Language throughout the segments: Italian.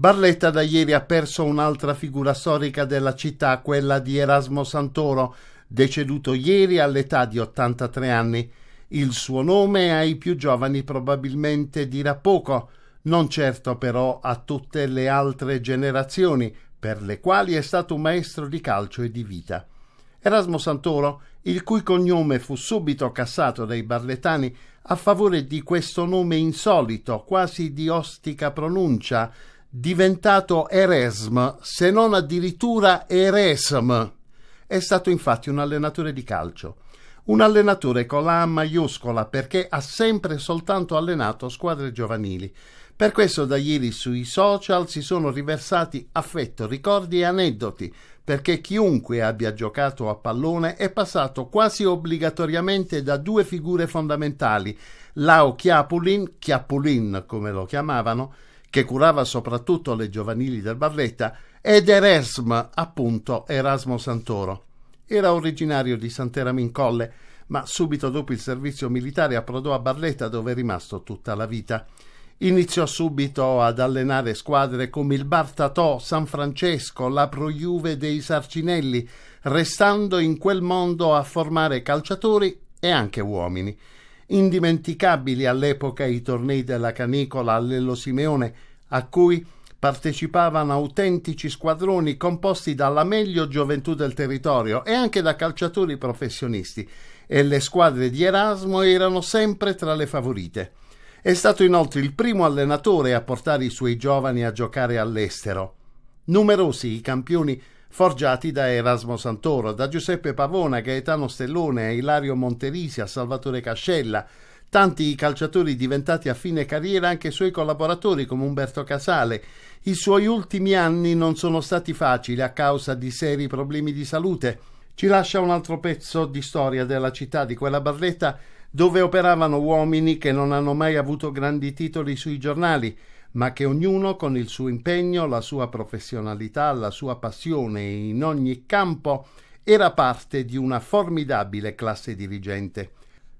Barletta da ieri ha perso un'altra figura storica della città, quella di Erasmo Santoro, deceduto ieri all'età di 83 anni. Il suo nome ai più giovani probabilmente dirà poco, non certo però a tutte le altre generazioni, per le quali è stato un maestro di calcio e di vita. Erasmo Santoro, il cui cognome fu subito cassato dai barletani a favore di questo nome insolito, quasi di ostica pronuncia, diventato Eresm, se non addirittura Eresm. È stato infatti un allenatore di calcio. Un allenatore con la A maiuscola perché ha sempre soltanto allenato squadre giovanili. Per questo da ieri sui social si sono riversati affetto, ricordi e aneddoti, perché chiunque abbia giocato a pallone è passato quasi obbligatoriamente da due figure fondamentali, Lao Chiapulin, Chiapulin come lo chiamavano, che curava soprattutto le giovanili del Barletta, ed Eresm, appunto Erasmo Santoro. Era originario di Santeramo in Colle, ma subito dopo il servizio militare approdò a Barletta dove è rimasto tutta la vita. Iniziò subito ad allenare squadre come il Bartatò, San Francesco, la Pro dei Sarcinelli, restando in quel mondo a formare calciatori e anche uomini. Indimenticabili all'epoca i tornei della canicola all'Ello Simeone, a cui partecipavano autentici squadroni composti dalla meglio gioventù del territorio e anche da calciatori professionisti, e le squadre di Erasmo erano sempre tra le favorite. È stato inoltre il primo allenatore a portare i suoi giovani a giocare all'estero. Numerosi i campioni forgiati da Erasmo Santoro, da Giuseppe Pavona, Gaetano Stellone, Ilario Monterisi, a Salvatore Cascella, tanti i calciatori diventati a fine carriera anche suoi collaboratori come Umberto Casale. I suoi ultimi anni non sono stati facili a causa di seri problemi di salute ci lascia un altro pezzo di storia della città di quella barletta dove operavano uomini che non hanno mai avuto grandi titoli sui giornali, ma che ognuno con il suo impegno, la sua professionalità, la sua passione in ogni campo era parte di una formidabile classe dirigente.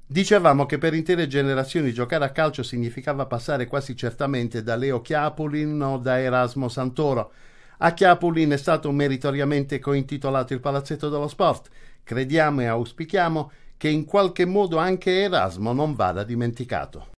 Dicevamo che per intere generazioni giocare a calcio significava passare quasi certamente da Leo Chiapolin o da Erasmo Santoro, a Chiapulin è stato meritoriamente cointitolato il Palazzetto dello Sport. Crediamo e auspichiamo che in qualche modo anche Erasmo non vada dimenticato.